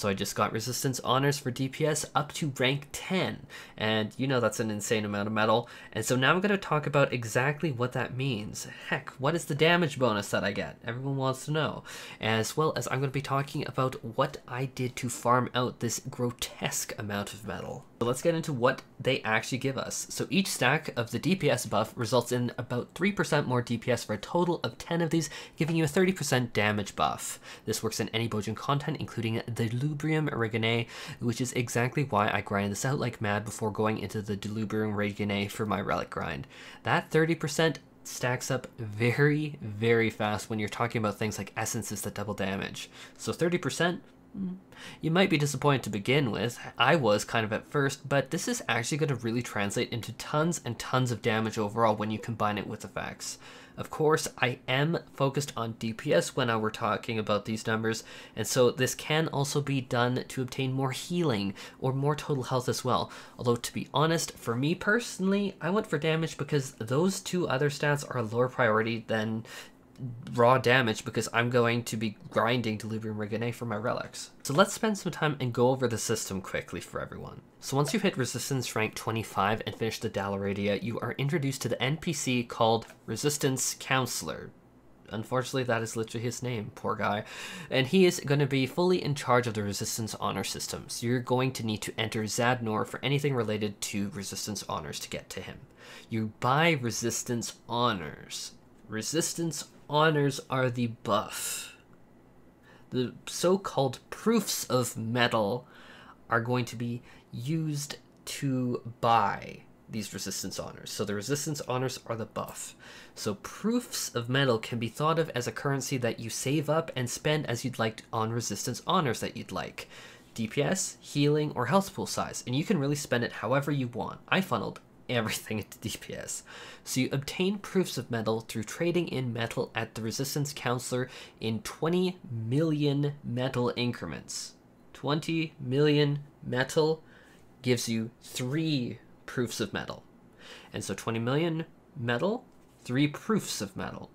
So I just got resistance honors for DPS up to rank 10. And you know that's an insane amount of metal. And so now I'm going to talk about exactly what that means. Heck, what is the damage bonus that I get? Everyone wants to know. As well as I'm going to be talking about what I did to farm out this grotesque amount of metal. So let's get into what they actually give us. So each stack of the DPS buff results in about 3% more DPS for a total of 10 of these, giving you a 30% damage buff. This works in any Bojun content, including the loot Delubrium Reganae, which is exactly why I grind this out like mad before going into the Delubrium Reganae for my relic grind. That 30% stacks up very, very fast when you're talking about things like essences that double damage. So 30%, hmm, you might be disappointed to begin with. I was kind of at first, but this is actually going to really translate into tons and tons of damage overall when you combine it with effects. Of course, I am focused on DPS when I were talking about these numbers, and so this can also be done to obtain more healing or more total health as well. Although to be honest, for me personally, I went for damage because those two other stats are lower priority than raw damage because I'm going to be grinding Delubrium Regane for my relics. So let's spend some time and go over the system quickly for everyone. So once you hit resistance rank 25 and finish the Dalaradia, you are introduced to the NPC called Resistance Counselor. Unfortunately, that is literally his name, poor guy. And he is going to be fully in charge of the Resistance Honor System, so you're going to need to enter Zadnor for anything related to Resistance Honors to get to him. You buy Resistance Honors. Resistance honors are the buff. The so called proofs of metal are going to be used to buy these resistance honors. So the resistance honors are the buff. So proofs of metal can be thought of as a currency that you save up and spend as you'd like on resistance honors that you'd like. DPS, healing, or health pool size, and you can really spend it however you want. I funneled everything into DPS. So you obtain proofs of metal through trading in metal at the Resistance Counselor in 20 million metal increments. 20 million metal gives you three proofs of metal. And so 20 million metal, three proofs of metal.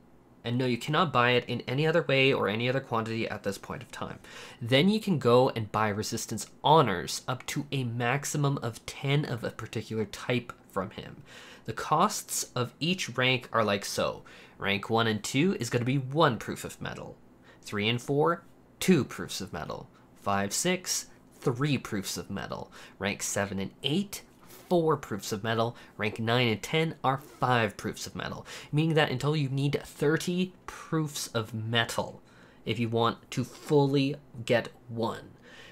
And no, you cannot buy it in any other way or any other quantity at this point of time. Then you can go and buy resistance honors up to a maximum of 10 of a particular type from him. The costs of each rank are like so. Rank 1 and 2 is going to be 1 proof of metal. 3 and 4, 2 proofs of metal. 5, 6, 3 proofs of metal. Rank 7 and 8, 4 proofs of metal, rank 9 and 10 are 5 proofs of metal, meaning that in total you need 30 proofs of metal if you want to fully get one,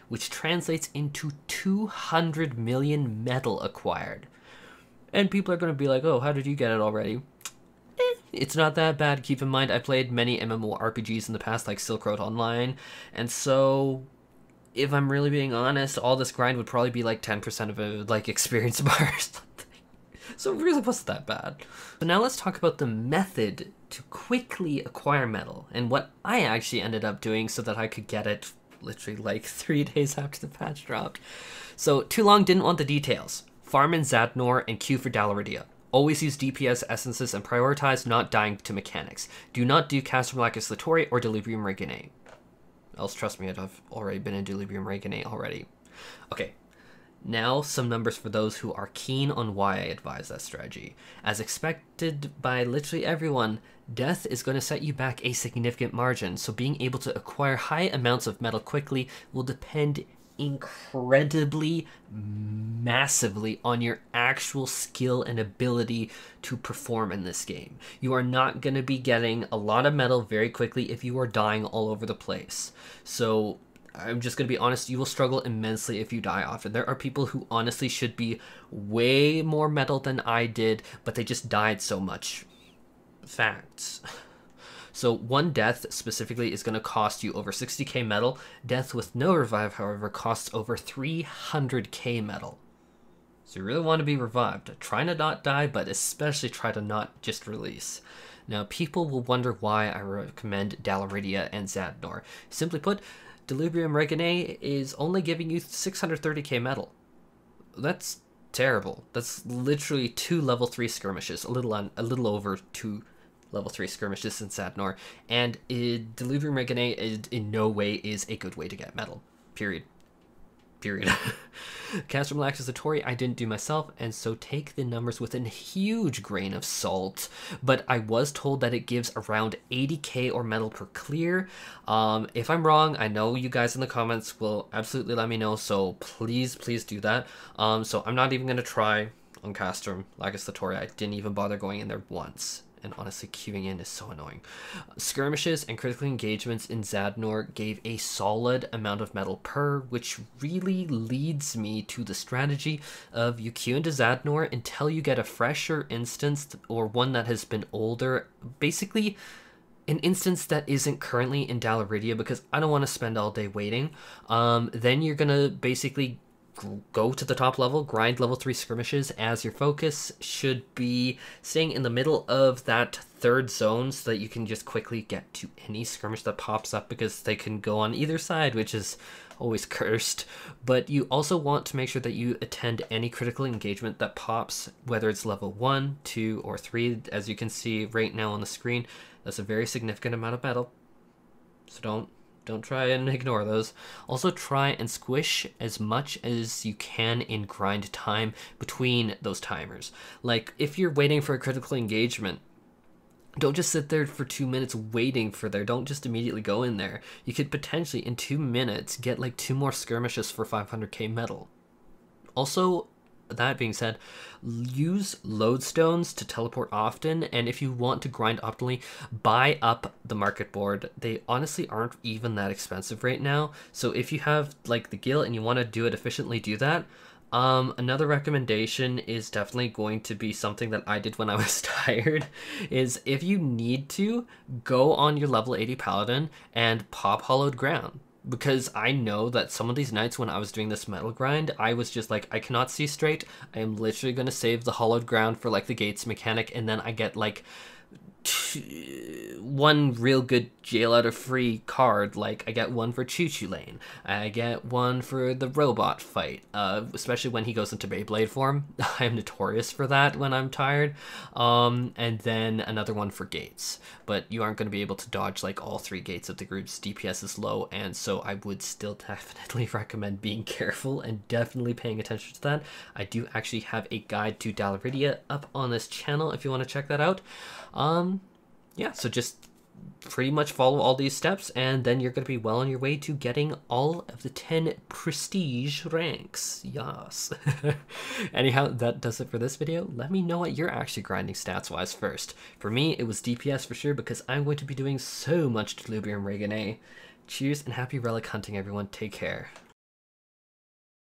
which translates into 200 million metal acquired. And people are going to be like, oh, how did you get it already? Eh, it's not that bad. Keep in mind, I played many MMORPGs in the past, like Silk Road Online, and so if I'm really being honest, all this grind would probably be like 10% of a like experience bar or something. So it really wasn't that bad. So now let's talk about the method to quickly acquire metal and what I actually ended up doing so that I could get it literally like three days after the patch dropped. So too long didn't want the details. Farm in Zadnor and Q for Dalaridia. Always use DPS essences and prioritize not dying to mechanics. Do not do Castor Malacus Latori or Delibrium Reginae. Else, trust me, I'd have already been in Dulibrium Reganate already. Okay, now, some numbers for those who are keen on why I advise that strategy. As expected by literally everyone, death is going to set you back a significant margin, so being able to acquire high amounts of metal quickly will depend incredibly massively on your actual skill and ability to perform in this game. You are not going to be getting a lot of metal very quickly if you are dying all over the place. So I'm just going to be honest, you will struggle immensely if you die often. There are people who honestly should be way more metal than I did, but they just died so much. Facts. So one death specifically is going to cost you over 60k metal. Death with no revive, however, costs over 300k metal. So you really want to be revived. Try to not die, but especially try to not just release. Now, people will wonder why I recommend Dalaridia and Zadnor. Simply put, Delubrium Reginae is only giving you 630k metal. That's terrible. That's literally two level 3 skirmishes, a little on, a little over two level 3 skirmish distance Sadnor, and it, Delirium Regane in no way is a good way to get metal. Period. Period. Castrum Laxasatori I didn't do myself, and so take the numbers with a huge grain of salt, but I was told that it gives around 80k or metal per clear. Um, if I'm wrong, I know you guys in the comments will absolutely let me know, so please, please do that. Um, so I'm not even going to try on Castrum Laxasatori, I didn't even bother going in there once and honestly queuing in is so annoying. Skirmishes and critical engagements in Zadnor gave a solid amount of metal per, which really leads me to the strategy of you queue into Zadnor until you get a fresher instance or one that has been older. Basically, an instance that isn't currently in Dalaridia because I don't want to spend all day waiting. Um, then you're gonna basically go to the top level, grind level 3 skirmishes as your focus should be staying in the middle of that third zone so that you can just quickly get to any skirmish that pops up because they can go on either side, which is always cursed. But you also want to make sure that you attend any critical engagement that pops, whether it's level 1, 2, or 3, as you can see right now on the screen. That's a very significant amount of battle, so don't don't try and ignore those. Also try and squish as much as you can in grind time between those timers. Like if you're waiting for a critical engagement, don't just sit there for two minutes waiting for there. Don't just immediately go in there. You could potentially, in two minutes, get like two more skirmishes for 500k metal. Also, that being said, use lodestones to teleport often, and if you want to grind optimally, buy up the market board. They honestly aren't even that expensive right now, so if you have like the gil and you want to do it efficiently, do that. Um, another recommendation is definitely going to be something that I did when I was tired, is if you need to, go on your level 80 paladin and pop hollowed ground because I know that some of these nights when I was doing this metal grind, I was just like, I cannot see straight. I am literally going to save the hollowed ground for like the gates mechanic, and then I get like uh, one real good jail out of free card. Like I get one for Choo Choo Lane. I get one for the robot fight. Uh, especially when he goes into Beyblade form. I'm notorious for that when I'm tired. Um, and then another one for Gates. But you aren't going to be able to dodge like all three Gates of the groups. DPS is low, and so I would still definitely recommend being careful and definitely paying attention to that. I do actually have a guide to Dalaridia up on this channel if you want to check that out. Um, yeah, so just pretty much follow all these steps, and then you're going to be well on your way to getting all of the 10 prestige ranks. Yes. Anyhow, that does it for this video. Let me know what you're actually grinding stats-wise first. For me, it was DPS for sure because I'm going to be doing so much Delubrium regen. A. Cheers and happy relic hunting, everyone. Take care.